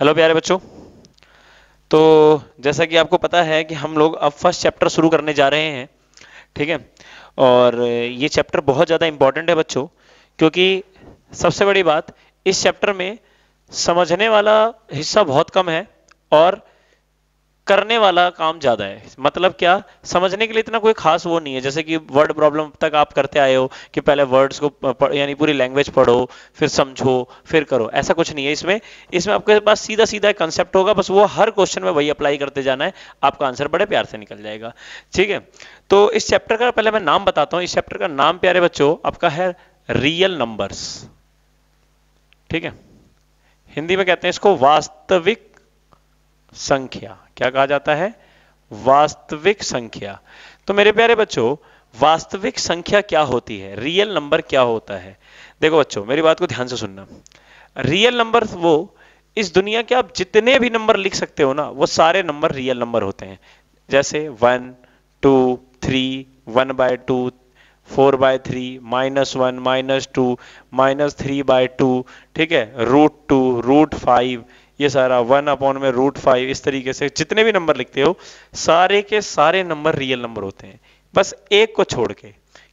Hello प्यारे बच्चों तो जैसा कि आपको पता है कि हम लोग अब फर्स्ट चैप्टर शुरू करने जा रहे हैं ठीक है और ये चैप्टर बहुत ज़्यादा इम्पॉर्टेंट है बच्चों क्योंकि सबसे बड़ी बात इस चैप्टर में समझने वाला हिस्सा बहुत कम है और करने वाला काम ज्यादा है मतलब क्या समझने के लिए इतना कोई खास वो नहीं है जैसे कि वर्ड प्रॉब्लम तक आप करते आए हो कि पहले वर्ड्स को यानी पूरी लैंग्वेज पढ़ो फिर समझो फिर करो ऐसा कुछ नहीं है इसमें इसमें आपके पास सीधा सीधा एक कंसेप्ट होगा बस वो हर क्वेश्चन में वही अप्लाई करते जाना है आपका आंसर बड़े प्यार से निकल जाएगा ठीक है तो इस चैप्टर का पहले मैं नाम बताता हूं इस चैप्टर का नाम प्यारे बच्चों आपका है रियल नंबर्स ठीक है हिंदी में कहते हैं इसको वास्तविक संख्या क्या कहा जाता है वास्तविक संख्या तो मेरे प्यारे बच्चों वास्तविक संख्या क्या होती है रियल नंबर क्या होता है देखो बच्चों मेरी बात को ध्यान से सुनना रियल नंबर वो इस दुनिया के आप जितने भी नंबर लिख सकते हो ना वो सारे नंबर रियल नंबर होते हैं जैसे one two three one by two four by three minus one minus two minus three by two ठीक है रूट टू रूट फाइव ये सारा वन अपॉन में रूट फाइव इस तरीके से जितने भी नंबर लिखते हो सारे के सारे नंबर रियल नंबर होते हैं बस एक को छोड़ के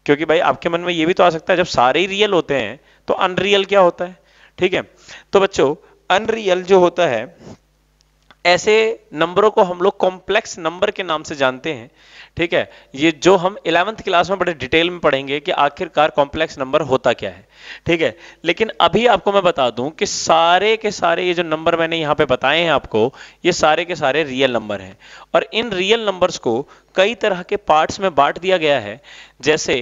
क्योंकि भाई आपके मन में ये भी तो आ सकता है जब सारे ही रियल होते हैं तो अनरियल क्या होता है ठीक है तो बच्चों अनरियल जो होता है ऐसे नंबरों को हम लोग कॉम्प्लेक्स नंबर के नाम से जानते हैं ठीक है ये जो हम इलेवंथ क्लास में बड़े डिटेल में पढ़ेंगे कि आखिरकार कॉम्प्लेक्स नंबर होता क्या है ठीक है लेकिन अभी आपको मैं बता दूं कि सारे के सारे ये जो नंबर मैंने यहां पे बताए हैं आपको ये सारे के सारे रियल नंबर हैं और इन रियल नंबर्स को कई तरह के पार्ट्स में बांट दिया गया है जैसे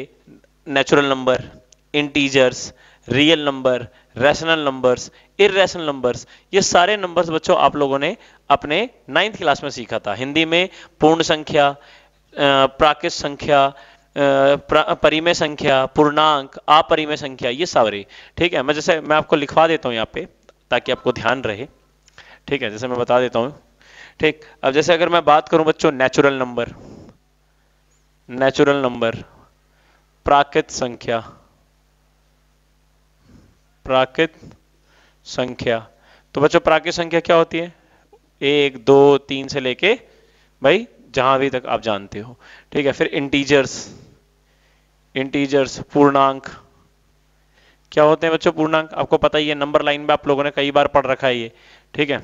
natural number integers real number rational numbers irrational numbers ये सारे नंबर्स बच्चों आप लोगों ने अपने नाइन्थ क्लास में सीखा था हिंदी में पूर्ण संख्या प्राकृत संख्या परिमेय संख्या पूर्णांक अपरिमेय संख्या ये सारे ठीक है मैं जैसे मैं आपको लिखवा देता हूँ यहाँ पे ताकि आपको ध्यान रहे ठीक है जैसे मैं बता देता हूँ ठीक अब जैसे अगर मैं बात करूं बच्चों नेचुरल नंबर नेचुरल नंबर प्राकृत संख्या प्राकृत संख्या तो बच्चों प्राकृत संख्या क्या होती है एक दो तीन से लेके भाई जहां भी तक आप जानते हो ठीक है फिर इंटीजर्स इंटीजर्स पूर्णांक क्या होते हैं बच्चों पूर्णांक आपको पता ही है नंबर लाइन में आप लोगों ने कई बार पढ़ रखा है ये ठीक है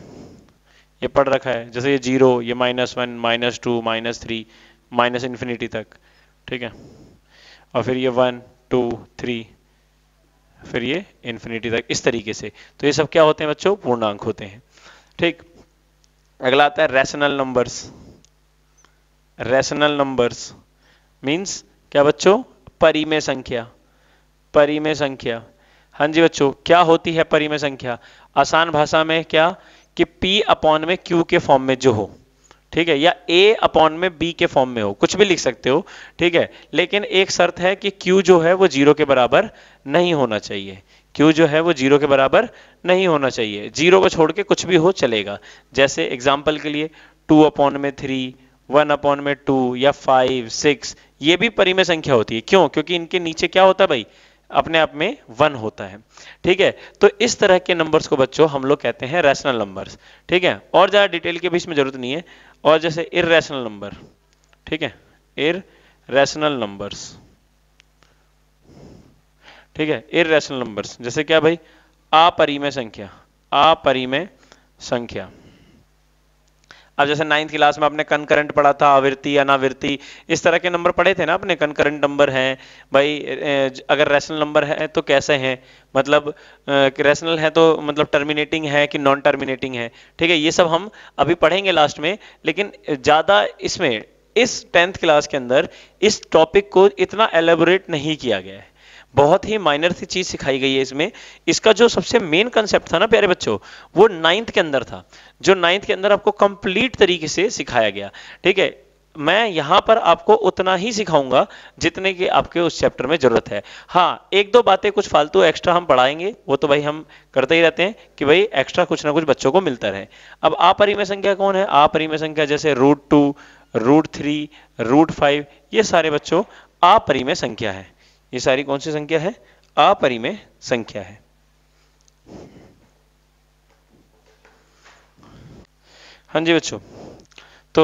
ये पढ़ रखा है जैसे ये जीरो ये minus one minus two minus three minus infinity तक ठीक है और फिर ये वन टू थ्री फिर ये इन्फिनिटी तक इस तरीके से तो ये सब क्या होते हैं बच्चों पूर्णांक होते हैं ठीक अगला आता है rational numbers rational numbers means क्या बच्चों परिमेय संख्या परिमेय संख्या हाँ जी बच्चों क्या होती है परिमेय संख्या आसान भाषा में क्या कि p अपॉन में q के फॉर्म में जो हो ठीक है या ए अपॉन में बी के फॉर्म में हो कुछ भी लिख सकते हो ठीक है लेकिन एक शर्त है कि क्यू जो है वो जीरो के बराबर नहीं होना चाहिए क्यू जो है वो जीरो के बराबर नहीं होना चाहिए जीरो को छोड़ के कुछ भी हो चलेगा जैसे एग्जाम्पल के लिए टू अपॉन में थ्री वन अपॉन में टू या फाइव सिक्स ये भी परिमय संख्या होती है क्यों क्योंकि इनके नीचे क्या होता है भाई अपने आप में वन होता है ठीक है तो इस तरह के नंबर्स को बच्चों हम लोग कहते हैं रैशनल नंबर्स ठीक है और ज़्यादा डिटेल के भी इसमें जरूरत नहीं है और जैसे इेशनल नंबर ठीक है इर रैशनल नंबर्स ठीक है रैशनल नंबर्स जैसे क्या भाई अपरिमय संख्या अपरिमय संख्या अब जैसे नाइन्थ क्लास में आपने कनकरेंट पढ़ा था आवृत्ति अनावृत्ति इस तरह के नंबर पढ़े थे ना आपने कनकरेंट नंबर हैं भाई अगर रैशनल नंबर है तो कैसे हैं मतलब रैशनल है तो मतलब टर्मिनेटिंग है कि नॉन टर्मिनेटिंग है ठीक है ये सब हम अभी पढ़ेंगे लास्ट में लेकिन ज़्यादा इसमें इस टेंथ क्लास के अंदर इस टॉपिक को इतना एलेबोरेट नहीं किया गया है बहुत ही माइनर सी चीज सिखाई गई है इसमें इसका जो सबसे मेन कंसेप्ट था ना प्यारे बच्चों वो नाइन्थ के अंदर था जो नाइन्थ के अंदर आपको कंप्लीट तरीके से सिखाया गया ठीक है मैं यहां पर आपको उतना ही सिखाऊंगा जितने की आपके उस चैप्टर में जरूरत है हाँ एक दो बातें कुछ फालतू एक्स्ट्रा हम पढ़ाएंगे वो तो भाई हम करते ही रहते हैं कि भाई एक्स्ट्रा कुछ ना कुछ बच्चों को मिलता रहे अब अपरिमय संख्या कौन है अपरिमय संख्या जैसे root two root three root five ये सारे बच्चों अपरिमय संख्या है ये सारी कौन सी संख्या है अपरिमेय संख्या है हाँ जी बच्चों तो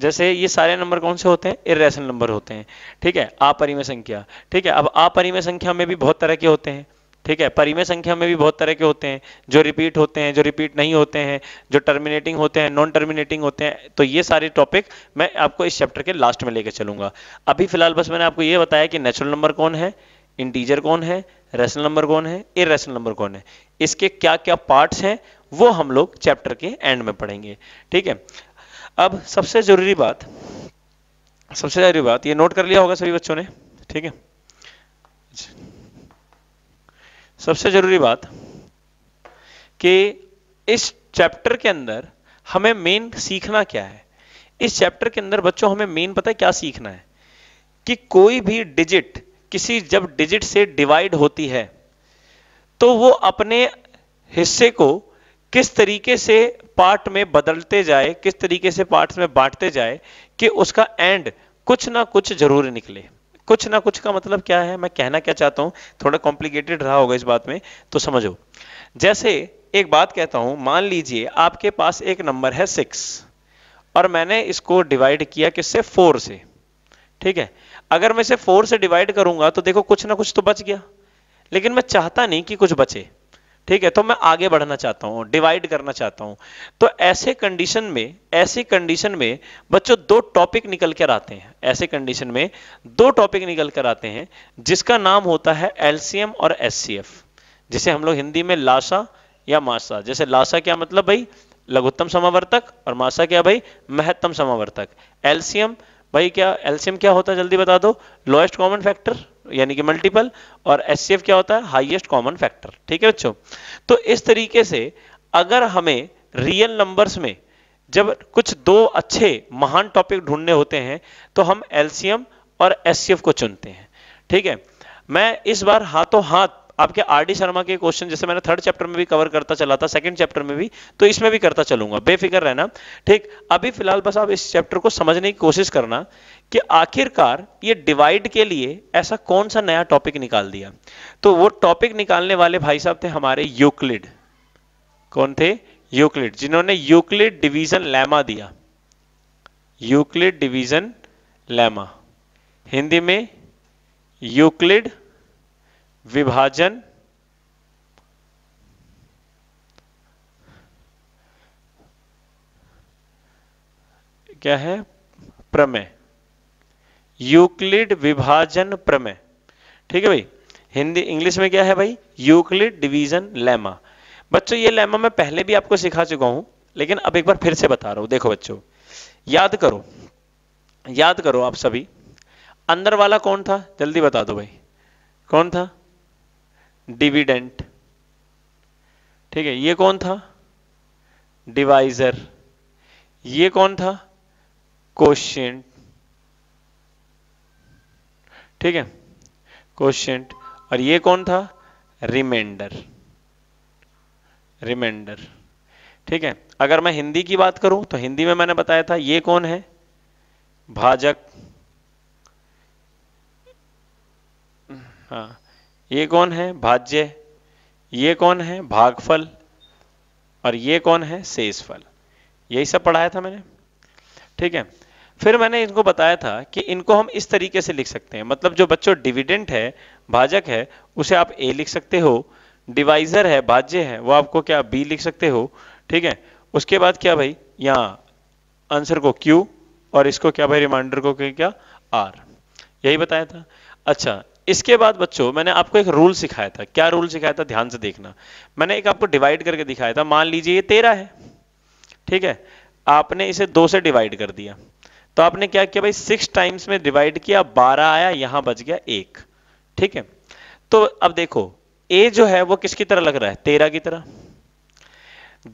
जैसे ये सारे नंबर कौन से होते हैं इरेशनल नंबर होते हैं ठीक है अपरिमेय संख्या ठीक है अब अपरिमेय संख्या में भी बहुत तरह के होते हैं ठीक है परिमेय संख्या में भी बहुत तरह के होते हैं जो रिपीट होते हैं जो रिपीट नहीं होते हैं जो टर्मिनेटिंग होते हैं नॉन टर्मिनेटिंग होते हैं तो ये सारे टॉपिक मैं आपको इस चैप्टर के लास्ट में लेकर चलूंगा अभी फिलहाल बस मैंने आपको ये बताया कि नेचुरल नंबर कौन है इंटीजर कौन है रेशनल नंबर कौन है इरेशनल नंबर कौन है इसके क्या क्या पार्ट्स हैं वो हम लोग चैप्टर के एंड में पढ़ेंगे ठीक है अब सबसे जरूरी बात सबसे जरूरी बात ये नोट कर लिया होगा सभी बच्चों ने ठीक है सबसे जरूरी बात कि इस चैप्टर के अंदर हमें मेन सीखना क्या है इस चैप्टर के अंदर बच्चों हमें मेन पता है क्या सीखना है कि कोई भी डिजिट किसी जब डिजिट से डिवाइड होती है तो वो अपने हिस्से को किस तरीके से पार्ट में बदलते जाए किस तरीके से पार्ट्स में बांटते जाए कि उसका एंड कुछ ना कुछ जरूर निकले कुछ ना कुछ का मतलब क्या है मैं कहना क्या चाहता हूं थोड़ा कॉम्प्लिकेटेड रहा होगा इस बात में तो समझो जैसे एक बात कहता हूं मान लीजिए आपके पास एक नंबर है सिक्स और मैंने इसको डिवाइड किया किससे फोर से ठीक है अगर मैं इसे फोर से डिवाइड करूंगा तो देखो कुछ ना कुछ तो बच गया लेकिन मैं चाहता नहीं कि कुछ बचे ठीक है तो मैं आगे बढ़ना चाहता हूँ डिवाइड करना चाहता हूं तो ऐसे कंडीशन में ऐसे कंडीशन में बच्चों दो टॉपिक निकल कर आते हैं ऐसे कंडीशन में दो टॉपिक निकल कर आते हैं जिसका नाम होता है एलसीएम और एस जिसे हम लोग हिंदी में लाशा या मासा जैसे लाशा क्या मतलब भाई लघुत्तम समावर्तक और मासा क्या भाई महत्तम समावर्तक एलसीएम भाई क्या एलसीएम क्या होता है जल्दी बता दो लोएस्ट कॉमन फैक्टर यानी कि मल्टीपल और एस क्या होता है हाइएस्ट कॉमन फैक्टर ठीक है बच्चों तो इस तरीके से अगर हमें रियल नंबर्स में जब कुछ दो अच्छे महान टॉपिक ढूंढने होते हैं तो हम एलसीएम और एस को चुनते हैं ठीक है मैं इस बार हाथों हाथ आपके आर डी शर्मा के क्वेश्चन जैसे मैंने थर्ड चैप्टर में भी कवर करता चला था सेकंड चैप्टर में भी तो इसमें भी करता चलूंगा बेफिक्र रहना ठीक अभी फिलहाल बस आप इस चैप्टर को समझने की कोशिश करना कि आखिरकार ये डिवाइड के लिए ऐसा कौन सा नया टॉपिक निकाल दिया तो वो टॉपिक निकालने वाले भाई साहब थे हमारे यूक्लिड कौन थे यूक्लिड जिन्होंने यूक्लिड डिवीजन लैमा दिया यूक्लिड डिवीजन लैमा हिंदी में यूक्लिड विभाजन क्या है प्रमेय यूक्लिड विभाजन प्रमेय ठीक है भाई हिंदी इंग्लिश में क्या है भाई यूक्लिड डिवीजन लेमा बच्चों ये लेमा मैं पहले भी आपको सिखा चुका हूं लेकिन अब एक बार फिर से बता रहा हूं देखो बच्चों याद करो याद करो आप सभी अंदर वाला कौन था जल्दी बता दो भाई कौन था डिविडेंट ठीक है ये कौन था डिवाइजर ये कौन था क्वेश्चन ठीक है क्वेश्चन और ये कौन था रिमाइंडर रिमाइंडर ठीक है अगर मैं हिंदी की बात करूं तो हिंदी में मैंने बताया था ये कौन है भाजक हाँ ये कौन है भाज्य ये कौन है भागफल और ये कौन है शेषफल यही सब पढ़ाया था मैंने ठीक है फिर मैंने इनको बताया था कि इनको हम इस तरीके से लिख सकते हैं मतलब जो बच्चों डिविडेंट है भाजक है उसे आप ए लिख सकते हो डिवाइजर है भाज्य है वो आपको क्या बी लिख सकते हो ठीक है उसके बाद क्या भाई यहाँ आंसर को क्यू और इसको क्या भाई रिमाइंडर को क्या आर यही बताया था अच्छा इसके बाद बच्चों मैंने आपको एक रूल सिखाया था क्या रूल सिखाया था ध्यान से देखना मैंने एक आपको डिवाइड करके दिखाया था मान लीजिए ये तेरह है ठीक है आपने इसे दो से डिवाइड कर दिया तो आपने क्या किया भाई सिक्स टाइम्स में डिवाइड किया बारह आया यहां बच गया एक ठीक है तो अब देखो ए जो है वो किसकी तरह लग रहा है तेरह की तरह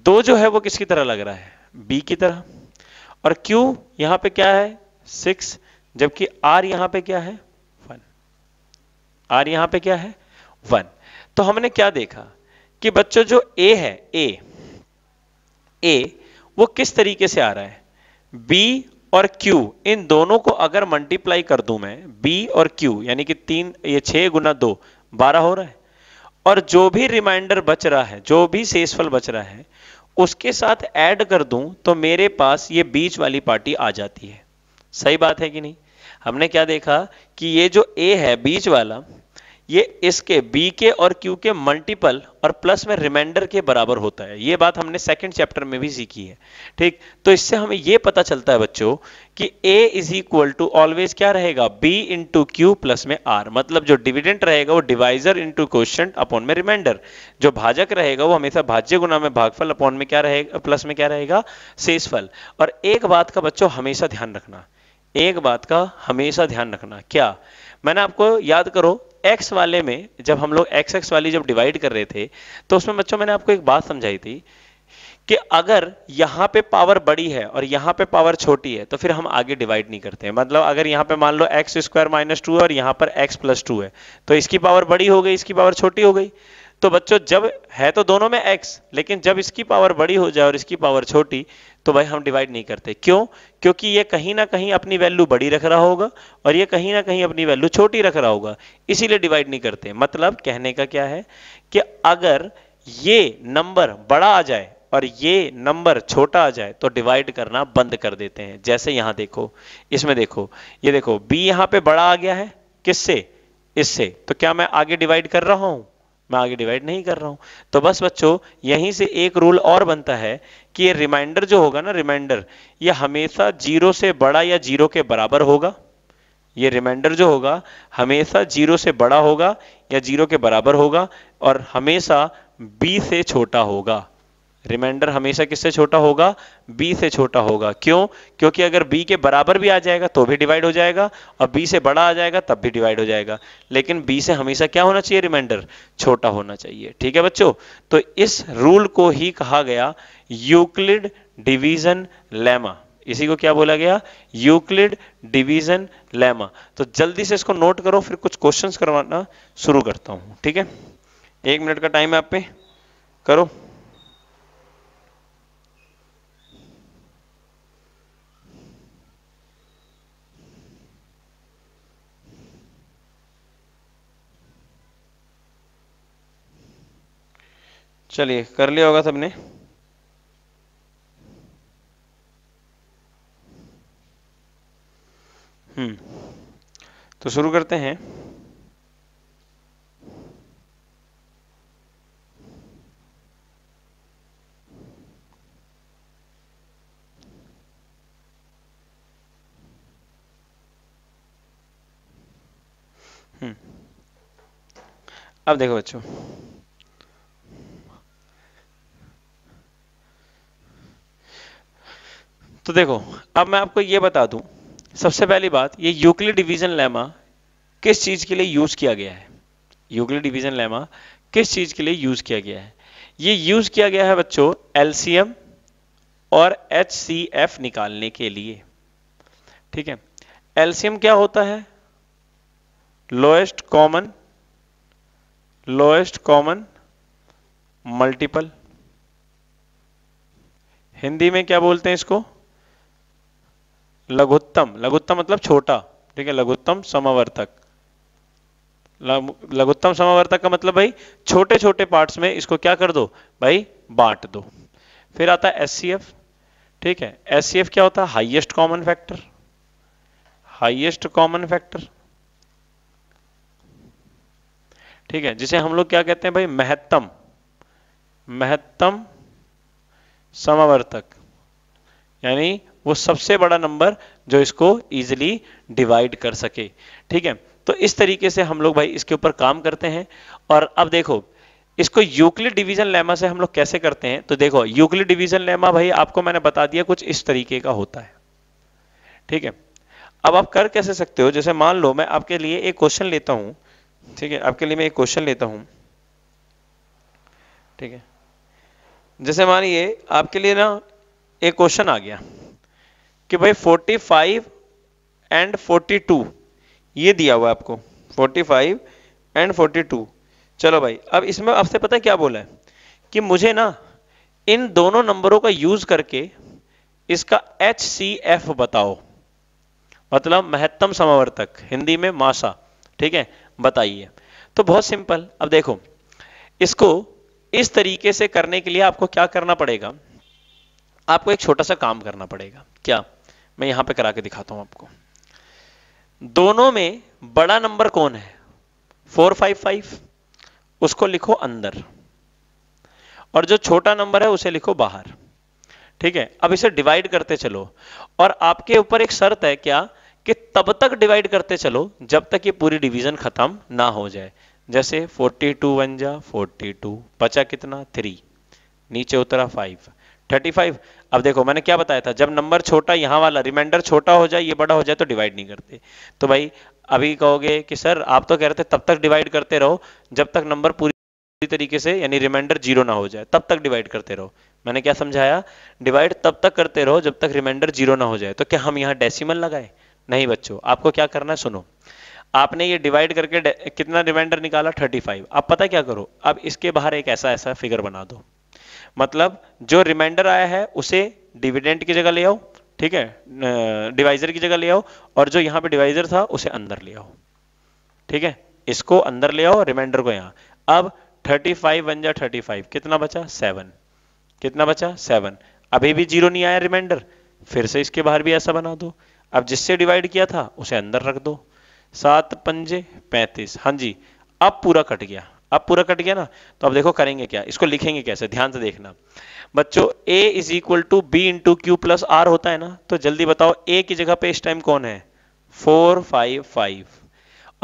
दो जो है वो किसकी तरह लग रहा है बी की तरह और क्यू यहां पे क्या है सिक्स जबकि आर यहां पे क्या है आर यहां पे क्या है वन तो हमने क्या देखा कि बच्चों जो ए है ए ए वो किस तरीके से आ रहा है बी और क्यू इन दोनों को अगर मल्टीप्लाई कर दू मैं बी और क्यू यानी कि तीन ये छह गुना दो बारह हो रहा है और जो भी रिमाइंडर बच रहा है जो भी शेषफल बच रहा है उसके साथ ऐड कर दूं तो मेरे पास ये बीच वाली पार्टी आ जाती है सही बात है कि नहीं हमने क्या देखा कि ये जो ए है बीच वाला ये इसके बी के और क्यू के मल्टीपल और प्लस में रिमाइंडर के बराबर होता है ये बात हमने सेकंड चैप्टर में भी सीखी है ठीक तो इससे हमें ये पता चलता है बच्चों कि a is equal to always क्या रहेगा बी इंटू क्यू प्लस में आर मतलब जो डिविडेंट रहेगा वो डिवाइजर इंटू क्वेश्चन अपॉन में रिमाइंडर जो भाजक रहेगा वो हमेशा भाज्य गुना में भागफल अपॉन में क्या रहेगा प्लस में क्या रहेगा शेषफल और एक बात का बच्चों हमेशा ध्यान रखना एक बात का हमेशा ध्यान रखना क्या मैंने आपको याद करो एक्स वाले में जब हम लोग एक्स एक्स वाली जब डिवाइड कर रहे थे तो उसमें बच्चों मैंने आपको एक बात समझाई थी कि अगर यहां पे पावर बड़ी है और यहां पे पावर छोटी है तो फिर हम आगे डिवाइड नहीं करते हैं मतलब अगर यहां पे मान लो एक्स स्क्वायर माइनस टू है और यहां पर एक्स प्लस टू है तो इसकी पावर बड़ी हो गई इसकी पावर छोटी हो गई तो बच्चों जब है तो दोनों में एक्स लेकिन जब इसकी पावर बड़ी हो जाए और इसकी पावर छोटी तो भाई हम डिवाइड नहीं करते क्यों क्योंकि ये कहीं ना कहीं अपनी वैल्यू बड़ी रख रहा होगा और ये कहीं ना कहीं अपनी वैल्यू छोटी रख रहा होगा इसीलिए डिवाइड नहीं करते मतलब कहने का क्या है कि अगर ये नंबर बड़ा आ जाए और ये नंबर छोटा आ जाए तो डिवाइड करना बंद कर देते हैं जैसे यहां देखो इसमें देखो ये देखो बी यहां पे बड़ा आ गया है किससे इससे तो क्या मैं आगे डिवाइड कर रहा हूं मैं आगे डिवाइड नहीं कर रहा हूं तो बस बच्चों यहीं से एक रूल और बनता है कि ये रिमाइंडर जो होगा ना रिमाइंडर ये हमेशा जीरो से बड़ा या जीरो के बराबर होगा ये रिमाइंडर जो होगा हमेशा जीरो से बड़ा होगा या जीरो के बराबर होगा और हमेशा बी से छोटा होगा रिमाइंडर हमेशा किससे छोटा होगा b से छोटा होगा क्यों क्योंकि अगर b के बराबर भी आ जाएगा तो भी डिवाइड हो जाएगा और b से बड़ा आ जाएगा तब भी डिवाइड हो जाएगा लेकिन b से हमेशा क्या होना चाहिए रिमाइंडर छोटा होना चाहिए ठीक है बच्चों तो इस रूल को ही कहा गया यूक्लिड डिवीजन लेमा इसी को क्या बोला गया यूक्लिड डिवीजन लेमा तो जल्दी से इसको नोट करो फिर कुछ क्वेश्चन करवाना शुरू करता हूं ठीक है एक मिनट का टाइम है आप पे करो चलिए कर लिया होगा सबने हम्म तो शुरू करते हैं हम्म, अब देखो बच्चों तो देखो अब मैं आपको ये बता दूं सबसे पहली बात ये यूक्लिड डिवीजन लेमा किस चीज के लिए यूज किया गया है यूक्लिड डिवीजन लेमा किस चीज के लिए यूज किया गया है ये यूज किया गया है बच्चों एलसीएम और एच निकालने के लिए ठीक है एलसीएम क्या होता है lowest common lowest common multiple Hindi में क्या बोलते हैं इसको लघुत्तम लघुत्तम मतलब छोटा ठीक है लघुत्तम समावर्तक लघुत्तम समावर्तक का मतलब भाई छोटे छोटे पार्ट्स में इसको क्या कर दो भाई बांट दो फिर आता है एस ठीक है एस क्या होता है highest common factor highest common factor ठीक है जिसे हम लोग क्या कहते हैं भाई महत्तम महत्तम समावर्तक यानी वो सबसे बड़ा नंबर जो इसको ईजिली डिवाइड कर सके ठीक है तो इस तरीके से हम लोग भाई इसके ऊपर काम करते हैं और अब देखो इसको यूक्लिड डिवीजन लेमा से हम लोग कैसे करते हैं तो देखो यूक्लिड डिवीजन लेमा भाई आपको मैंने बता दिया कुछ इस तरीके का होता है ठीक है अब आप कर कैसे सकते हो जैसे मान लो मैं आपके लिए एक क्वेश्चन लेता हूं ठीक है आपके लिए मैं एक क्वेश्चन लेता हूं ठीक है जैसे मानिए आपके लिए ना एक क्वेश्चन आ गया कि भाई 45 एंड 42 ये दिया हुआ है आपको 45 एंड 42 चलो भाई अब इसमें आपसे पता है क्या बोला है कि मुझे ना इन दोनों नंबरों का यूज करके इसका एच सी एफ बताओ मतलब महत्तम समावर्तक हिंदी में मासा ठीक है बताइए तो बहुत सिंपल अब देखो इसको इस तरीके से करने के लिए आपको क्या करना पड़ेगा आपको एक छोटा सा काम करना पड़ेगा क्या मैं यहां पे करा के दिखाता हूं आपको दोनों में बड़ा नंबर कौन है 455 उसको लिखो अंदर और जो छोटा नंबर है उसे लिखो बाहर ठीक है अब इसे डिवाइड करते चलो और आपके ऊपर एक शर्त है क्या कि तब तक डिवाइड करते चलो जब तक ये पूरी डिवीजन खत्म ना हो जाए जैसे 42 टू वन जा फोर्टी बचा कितना थ्री नीचे उतरा फाइव थर्टी फाइव अब देखो मैंने क्या बताया था जब नंबर छोटा यहाँ वाला रिमाइंडर छोटा हो जाए ये बड़ा हो जाए तो डिवाइड नहीं करते तो भाई अभी कहोगे कि सर आप तो कह रहे थे तब तक डिवाइड करते रहो जब तक नंबर पूरी तरीके से यानी रिमाइंडर जीरो ना हो जाए तब तक डिवाइड करते रहो मैंने क्या समझाया डिवाइड तब तक करते रहो जब तक रिमाइंडर जीरो ना हो जाए तो क्या हम यहाँ डेसिमल लगाए नहीं बच्चों आपको क्या करना है सुनो आपने ये डिवाइड करके कितना रिमाइंडर निकाला 35 आप पता क्या करो अब इसके बाहर एक ऐसा ऐसा फिगर बना दो मतलब जो रिमाइंडर आया है उसे डिविडेंड की जगह ले आओ ठीक है डिवाइजर की जगह ले आओ और जो यहां पे डिवाइजर था उसे अंदर ले आओ ठीक है इसको अंदर ले आओ रिमाइंडर को यहाँ अब 35 बन जा थर्टी कितना बचा सेवन कितना बचा सेवन अभी भी जीरो नहीं आया रिमाइंडर फिर से इसके बाहर भी ऐसा बना दो अब जिससे डिवाइड किया था उसे अंदर रख दो सात पंजे पैंतीस हाँ जी अब पूरा कट गया अब पूरा कट गया ना तो अब देखो करेंगे क्या इसको लिखेंगे कैसे ध्यान से देखना बच्चों a is equal to b into q plus r होता है ना तो जल्दी बताओ a की जगह पे इस टाइम कौन है फोर फाइव फाइव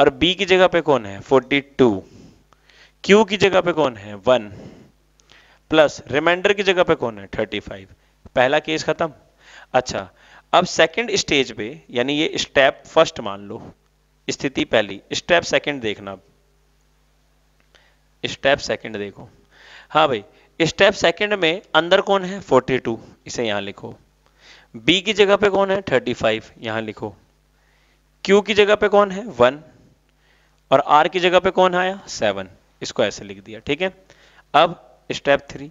और b की जगह पे कौन है फोर्टी टू क्यू की जगह पे कौन है वन प्लस रिमाइंडर की जगह पे कौन है थर्टी फाइव पहला केस खत्म अच्छा अब सेकेंड स्टेज पे यानी ये स्टेप फर्स्ट मान लो स्थिति पहली स्टेप सेकेंड देखना स्टेप सेकंड देखो हाँ भाई स्टेप सेकंड में अंदर कौन है 42 इसे यहां लिखो बी की जगह पे कौन है 35 फाइव यहां लिखो क्यू की जगह पे कौन है 1 और आर की जगह पे कौन आया 7 इसको ऐसे लिख दिया ठीक है अब स्टेप थ्री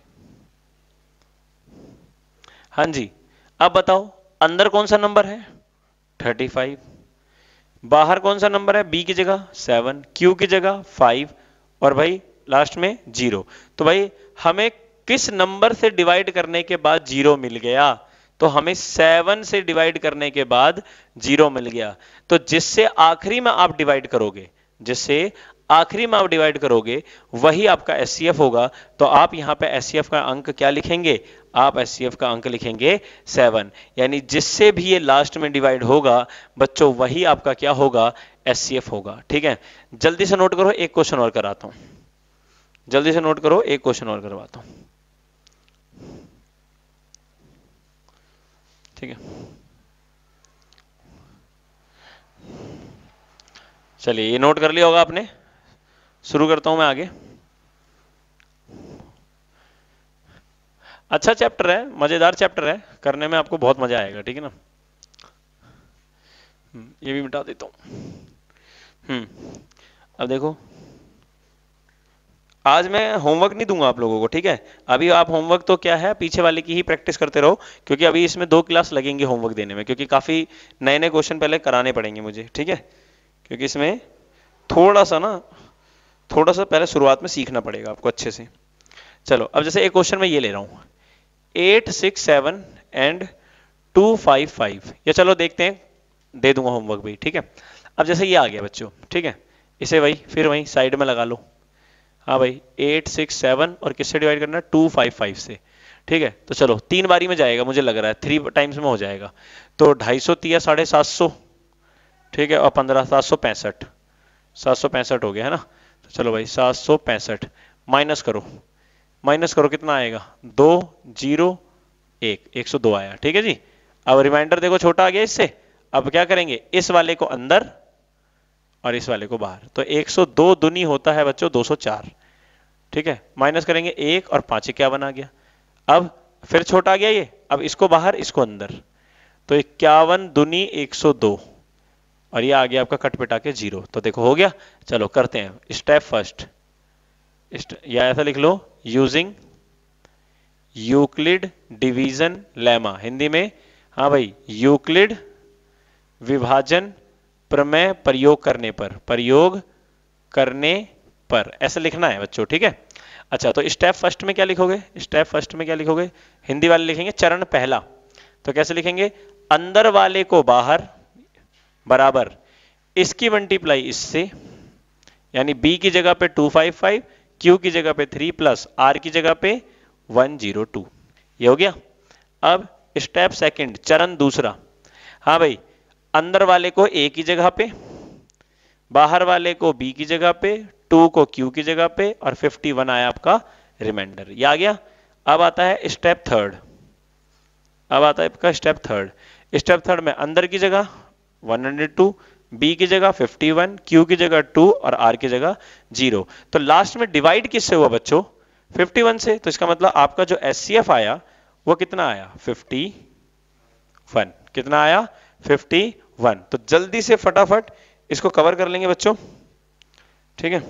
हाँ जी अब बताओ अंदर कौन सा नंबर है 35 बाहर कौन सा नंबर है बी की जगह 7 क्यू की जगह 5 और भाई लास्ट में जीरो तो भाई हमें किस नंबर से डिवाइड करने के बाद जीरो मिल गया तो हमें सेवन से डिवाइड करने के बाद जीरो मिल गया तो जिससे आखिरी में आप डिवाइड करोगे जिससे आखिरी में आप डिवाइड करोगे वही आपका एस होगा तो आप यहां पे एस का अंक क्या लिखेंगे आप एस का अंक लिखेंगे सेवन यानी जिससे भी ये लास्ट में डिवाइड होगा बच्चों वही आपका क्या होगा एस होगा ठीक है जल्दी से नोट करो एक क्वेश्चन और कराता हूं जल्दी से नोट करो एक क्वेश्चन और करवाता हूं ठीक है चलिए ये नोट कर लिया होगा आपने शुरू करता हूं मैं आगे अच्छा चैप्टर है मजेदार चैप्टर है करने में आपको बहुत मजा आएगा ठीक है ना हम्म, ये भी मिटा देता हूं हम्म अब देखो आज मैं होमवर्क नहीं दूंगा आप लोगों को ठीक है अभी आप होमवर्क तो क्या है पीछे वाले की ही प्रैक्टिस करते रहो क्योंकि अभी इसमें दो क्लास लगेंगे होमवर्क देने में क्योंकि काफ़ी नए नए क्वेश्चन पहले कराने पड़ेंगे मुझे ठीक है क्योंकि इसमें थोड़ा सा ना थोड़ा सा पहले शुरुआत में सीखना पड़ेगा आपको अच्छे से चलो अब जैसे एक क्वेश्चन मैं ये ले रहा हूँ eight six seven and two five five या चलो देखते हैं दे दूंगा होमवर्क भी ठीक है अब जैसे ये आ गया बच्चों ठीक है इसे वही फिर वही साइड में लगा लो हाँ भाई एट सिक्स सेवन और किससे डिवाइड करना है टू फाइव फाइव से ठीक है तो चलो तीन बारी में जाएगा मुझे लग रहा है थ्री टाइम्स में हो जाएगा तो ढाई सौ तीस साढ़े सात सौ ठीक है और पंद्रह सात सौ पैंसठ सात सौ पैंसठ हो गया है ना तो चलो भाई सात सौ पैंसठ माइनस करो माइनस करो कितना आएगा दो जीरो एक एक सौ दो आया ठीक है जी अब रिमाइंडर देखो छोटा आ गया इससे अब क्या करेंगे इस वाले को अंदर और इस वाले को बाहर तो 102 दुनी होता है बच्चों 204 ठीक है माइनस करेंगे एक और पांच इक्यावन आ गया अब फिर छोटा गया ये अब इसको बाहर इसको अंदर तो इक्यावन दुनी 102 और ये आ गया आपका कटपिटा के जीरो तो देखो हो गया चलो करते हैं स्टेप फर्स्ट या ऐसा लिख लो using Euclid division lemma Hindi में हाँ भाई यूक्लिड विभाजन प्रमेय प्रयोग करने पर प्रयोग करने पर ऐसे लिखना है बच्चों ठीक है अच्छा तो स्टेप फर्स्ट में क्या लिखोगे स्टेप फर्स्ट में क्या लिखोगे हिंदी वाले लिखेंगे चरण पहला तो कैसे लिखेंगे अंदर वाले को बाहर बराबर इसकी मल्टीप्लाई इससे यानी बी की जगह पे 255 क्यू की जगह पे 3 प्लस आर की जगह पे 102 ये हो गया अब स्टेप सेकंड चरण दूसरा हाँ भाई अंदर वाले को ए की जगह पे बाहर वाले को बी की जगह पे टू को क्यू की जगह पे और फिफ्टी वन आया आपका रिमाइंडर ये आ गया अब आता है स्टेप थर्ड अब आता है आपका स्टेप थर्ड स्टेप थर्ड में अंदर की जगह टू बी की जगह वन क्यू की जगह टू और आर की जगह जीरो तो लास्ट में डिवाइड किससे हुआ बच्चों फिफ्टी वन से तो इसका मतलब आपका जो एस सी एफ आया वो कितना आया फिफ्टी वन कितना आया फिफ्टी वन तो जल्दी से फटाफट इसको कवर कर लेंगे बच्चों ठीक है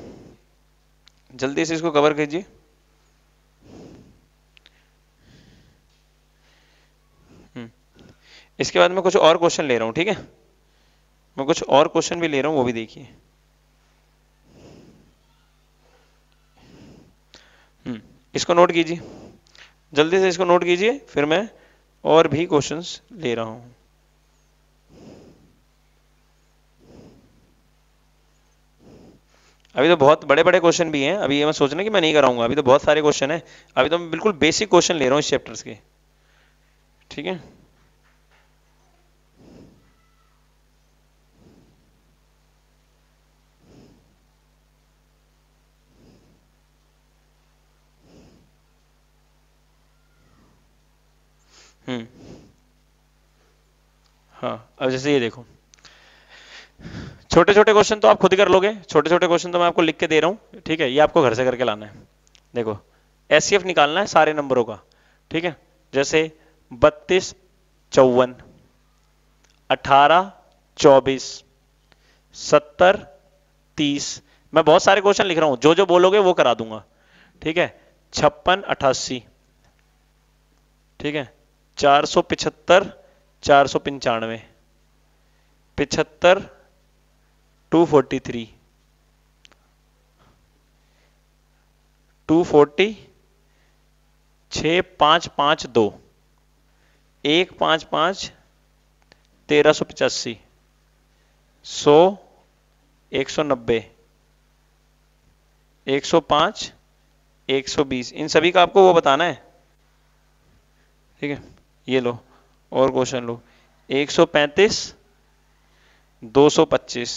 जल्दी से इसको कवर कीजिए हम्म। इसके बाद मैं कुछ और क्वेश्चन ले रहा हूं ठीक है मैं कुछ और क्वेश्चन भी ले रहा हूं वो भी देखिए हम्म। इसको नोट कीजिए जल्दी से इसको नोट कीजिए फिर मैं और भी क्वेश्चंस ले रहा हूं अभी तो बहुत बड़े बड़े क्वेश्चन भी हैं अभी ये मैं सोचना कि मैं नहीं कराऊंगा अभी तो बहुत सारे क्वेश्चन हैं अभी तो मैं बिल्कुल बेसिक क्वेश्चन ले रहा हूँ इस चैप्टर्स के ठीक है हम्म हाँ अब जैसे ये देखो छोटे छोटे क्वेश्चन तो आप खुद कर लोगे छोटे छोटे क्वेश्चन तो मैं आपको लिख के दे रहा हूँ ठीक है ये आपको घर से करके लाना है देखो एस निकालना है सारे नंबरों का ठीक है जैसे बत्तीस चौवन अठारह चौबीस सत्तर तीस मैं बहुत सारे क्वेश्चन लिख रहा हूं जो जो बोलोगे वो करा दूंगा ठीक है छप्पन अठासी ठीक है चार सौ पिछहत्तर चार सौ पंचानवे पिछहत्तर टू फोर्टी छ पाँच पाँच दो एक पाँच पाँच तेरह सौ पचासी सौ एक सौ नब्बे एक सौ पाँच एक सौ बीस इन सभी का आपको वो बताना है ठीक है ये लो और क्वेश्चन लो एक सौ पैंतीस दो सौ पच्चीस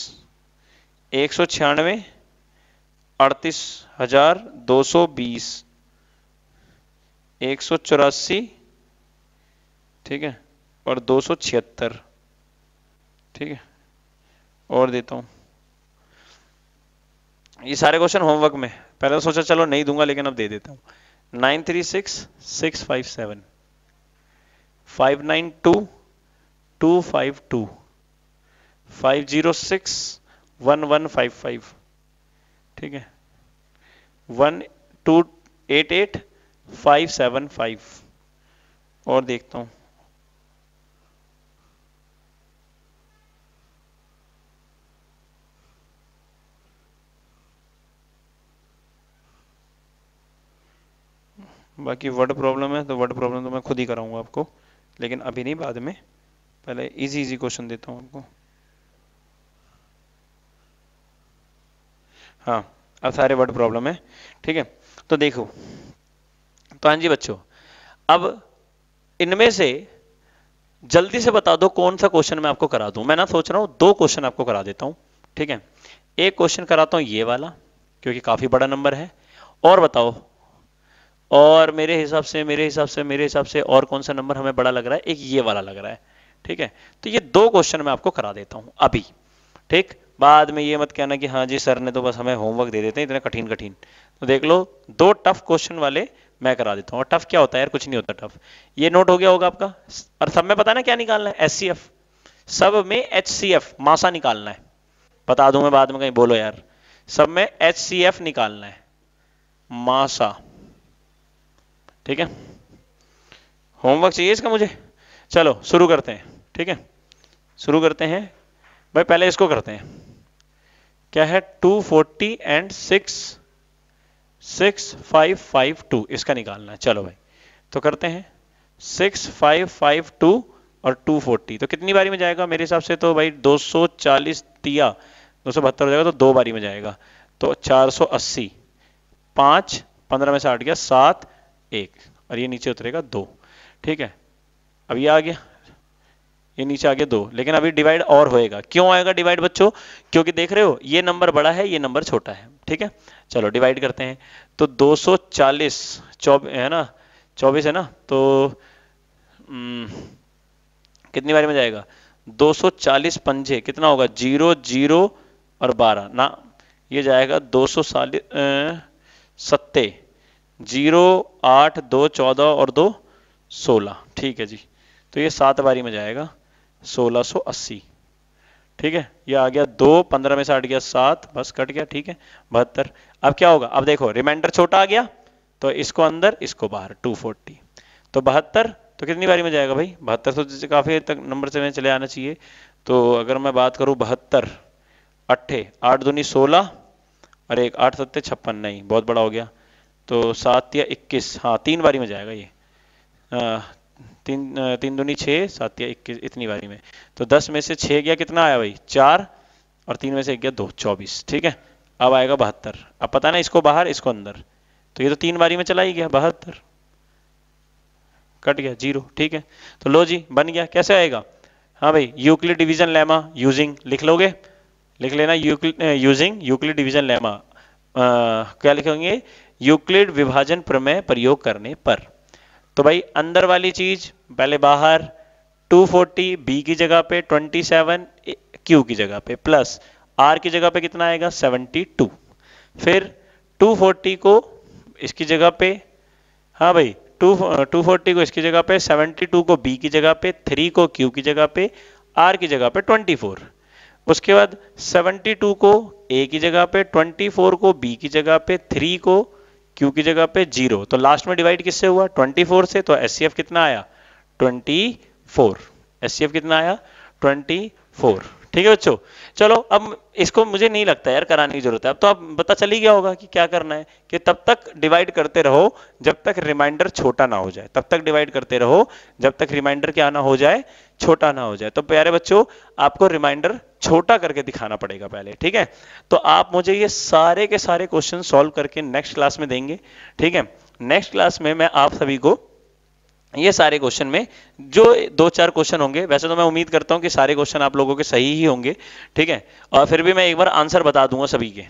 एक सौ छियानवे अड़तीस हजार दो सौ बीस एक सौ चौरासी ठीक है और दो सौ छिहत्तर ठीक है और देता हूं ये सारे क्वेश्चन होमवर्क में पहले तो सोचा चलो नहीं दूंगा लेकिन अब दे देता हूं nine three six six five seven five nine two two five two five zero six one one five five ठीक है one two eight eight five seven five और देखता हूं बाकी वर्ड प्रॉब्लम है तो वर्ड प्रॉब्लम तो मैं खुद ही कराऊंगा आपको लेकिन अभी नहीं बाद में पहले इजी इजी क्वेश्चन देता हूं आपको हाँ अब सारे वर्ड प्रॉब्लम है ठीक है तो देखो तो हाँ जी बच्चों अब इनमें से जल्दी से बता दो कौन सा क्वेश्चन मैं आपको करा दूं मैं ना सोच रहा हूं दो क्वेश्चन आपको करा देता हूं ठीक है एक क्वेश्चन कराता हूं ये वाला क्योंकि काफी बड़ा नंबर है और बताओ और मेरे हिसाब से मेरे हिसाब से मेरे हिसाब से और कौन सा नंबर हमें बड़ा लग रहा है एक ये वाला लग रहा है ठीक है तो ये दो क्वेश्चन मैं आपको करा देता हूं अभी ठीक बाद में ये मत कहना कि हाँ जी सर ने तो बस हमें होमवर्क दे देते हैं इतना कठिन कठिन तो देख लो दो टफ क्वेश्चन वाले मैं करा देता हूँ और टफ क्या होता है यार कुछ नहीं होता टफ ये नोट हो गया होगा आपका और सब में पता ना क्या निकालना है एस सब में एच मासा निकालना है बता दू मैं बाद में कहीं बोलो यार सब में एच निकालना है मासा ठीक है होमवर्क चाहिए इसका मुझे चलो शुरू करते हैं ठीक है शुरू करते हैं भाई पहले इसको करते हैं क्या है 240 एंड 6 6552 इसका निकालना है चलो भाई तो करते हैं 6552 और 240 तो कितनी बारी में जाएगा मेरे हिसाब से तो भाई 240 तिया दो हो जाएगा तो दो बारी में जाएगा तो 480 पांच पंद्रह में से आठ गया सात एक और ये नीचे उतरेगा दो ठीक है अब ये आ गया ये नीचे आगे दो लेकिन अभी डिवाइड और होएगा क्यों आएगा डिवाइड बच्चों क्योंकि देख रहे हो ये नंबर बड़ा है ये नंबर छोटा है ठीक है चलो डिवाइड करते हैं तो 240 सौ है ना 24 है ना तो हम्म, कितनी बारी में जाएगा 240 पंजे कितना होगा जीरो जीरो और 12 ना ये जाएगा दो सौ सत्ते जीरो आठ दो चौदह और दो सोलह ठीक है जी तो ये सात बारी में जाएगा 1680 ठीक है ये आ गया दो पंद्रह में से हट गया सात बस कट गया ठीक है बहत्तर अब क्या होगा अब देखो रिमाइंडर छोटा आ गया तो इसको अंदर इसको बाहर 240 तो बहत्तर तो कितनी बारी में जाएगा भाई बहत्तर तो काफ़ी तक नंबर से चले आना चाहिए तो अगर मैं बात करूं बहत्तर अट्ठे आठ दूनी सोलह और एक आठ सत्ते छप्पन नहीं बहुत बड़ा हो गया तो सात या इक्कीस हाँ तीन बारी में जाएगा ये तीन तीन दुनी छः सात या इक्कीस इतनी बारी में तो दस में से छः गया कितना आया भाई चार और तीन में से एक गया दो चौबीस ठीक है अब आएगा बहत्तर अब पता ना इसको बाहर इसको अंदर तो ये तो तीन बारी में चला ही गया बहत्तर कट गया जीरो ठीक है तो लो जी बन गया कैसे आएगा हाँ भाई यूक्लिड डिवीजन लेमा यूजिंग लिख लोगे लिख लेना यूजिंग यूक्लिड डिवीजन लेमा आ, क्या लिखेंगे यूक्लिड विभाजन प्रमेय प्रयोग करने पर तो भाई अंदर वाली चीज पहले बाहर 240 बी की जगह पे 27 क्यू की जगह पे प्लस आर की जगह पे कितना आएगा 72 फिर 240 को इसकी जगह पे हाँ भाई टू टू फोर्टी को इसकी जगह पे 72 को बी की जगह पे 3 को क्यू की जगह पे आर की जगह पे 24 उसके बाद 72 को ए की जगह पे 24 को बी की जगह पे 3 को क्यू की जगह पे जीरो तो लास्ट में डिवाइड किससे हुआ 24 से तो एस कितना आया 24 एस कितना आया 24 ठीक है बच्चों चलो अब इसको मुझे नहीं लगता यार कराने की जरूरत है अब तो आप पता चल ही गया होगा कि क्या करना है कि तब तक डिवाइड करते रहो जब तक रिमाइंडर छोटा ना हो जाए तब तक डिवाइड करते रहो जब तक रिमाइंडर क्या ना हो जाए छोटा ना हो जाए तो प्यारे बच्चों आपको रिमाइंडर छोटा करके दिखाना पड़ेगा पहले ठीक है तो आप मुझे ये सारे के सारे क्वेश्चन सॉल्व करके नेक्स्ट क्लास में देंगे ठीक है नेक्स्ट क्लास में मैं आप सभी को ये सारे क्वेश्चन में जो दो चार क्वेश्चन होंगे वैसे तो मैं उम्मीद करता हूँ कि सारे क्वेश्चन आप लोगों के सही ही होंगे ठीक है और फिर भी मैं एक बार आंसर बता दूंगा सभी के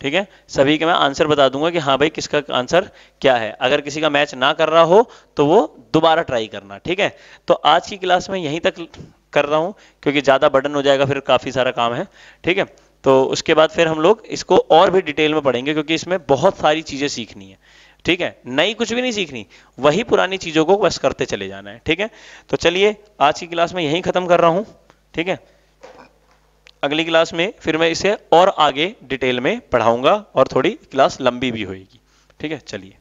ठीक है सभी के मैं आंसर बता दूंगा कि हाँ भाई किसका आंसर क्या है अगर किसी का मैच ना कर रहा हो तो वो दोबारा ट्राई करना ठीक है तो आज की क्लास में यहीं तक कर रहा हूँ क्योंकि ज़्यादा बर्डन हो जाएगा फिर काफ़ी सारा काम है ठीक है तो उसके बाद फिर हम लोग इसको और भी डिटेल में पढ़ेंगे क्योंकि इसमें बहुत सारी चीज़ें सीखनी है ठीक है नई कुछ भी नहीं सीखनी वही पुरानी चीजों को बस करते चले जाना है ठीक है तो चलिए आज की क्लास में यही खत्म कर रहा हूं ठीक है अगली क्लास में फिर मैं इसे और आगे डिटेल में पढ़ाऊंगा और थोड़ी क्लास लंबी भी होगी ठीक है चलिए